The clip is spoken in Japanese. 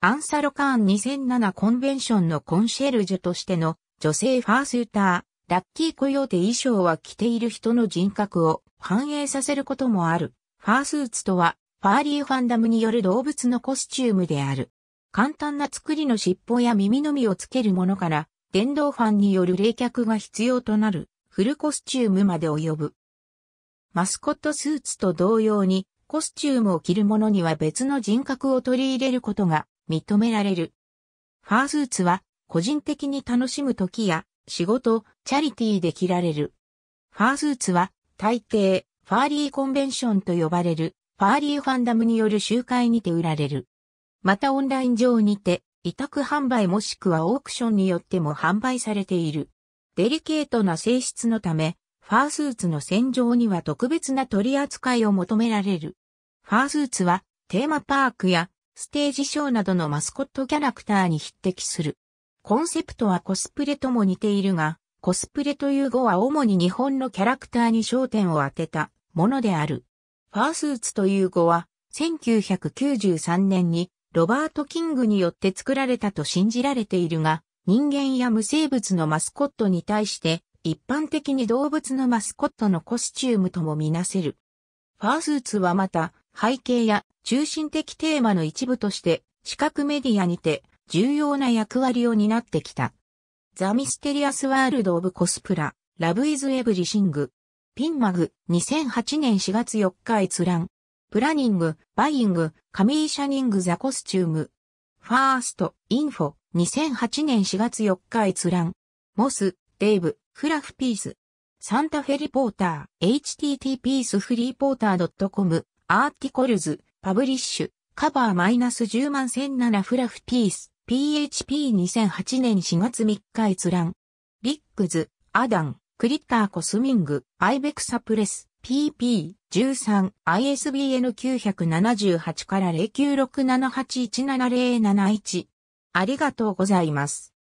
アンサロカーン2007コンベンションのコンシェルジュとしての女性ファースーター、ラッキーコヨーテ衣装は着ている人の人格を反映させることもある。ファースーツとは、ファーリーファンダムによる動物のコスチュームである。簡単な作りの尻尾や耳のみをつけるものから、電動ファンによる冷却が必要となる、フルコスチュームまで及ぶ。マスコットスーツと同様に、コスチュームを着る者には別の人格を取り入れることが認められる。ファースーツは、個人的に楽しむ時や、仕事、チャリティーで着られる。ファースーツは、大抵、ファーリーコンベンションと呼ばれる、ファーリーファンダムによる集会にて売られる。またオンライン上にて、委託販売もしくはオークションによっても販売されている。デリケートな性質のため、ファースーツの洗浄には特別な取り扱いを求められる。ファースーツは、テーマパークやステージショーなどのマスコットキャラクターに匹敵する。コンセプトはコスプレとも似ているが、コスプレという語は主に日本のキャラクターに焦点を当てたものである。ファースーツという語は、1993年にロバート・キングによって作られたと信じられているが、人間や無生物のマスコットに対して一般的に動物のマスコットのコスチュームともみなせる。ファースーツはまた背景や中心的テーマの一部として視覚メディアにて重要な役割を担ってきた。ザ・ミステリアス・ワールド・オブ・コスプラ、ラブ・イズ・エブリシング、ピンマグ、2008年4月4日閲覧、プラニング、バイイング、カミーシャニング・ザ・コスチューム、ファースト、インフォ、2008年4月4日閲覧、モス、デイブ、フラフピース、サンタフェリポーター、http スフリーポーター .com、アーティコルズ、パブリッシュ、カバーマイナス10万1007フラフピース、PHP2008 年4月3日閲覧。ビッグズ、アダン、クリッターコスミング、アイベクサプレス、PP13、ISBN978 から0967817071。ありがとうございます。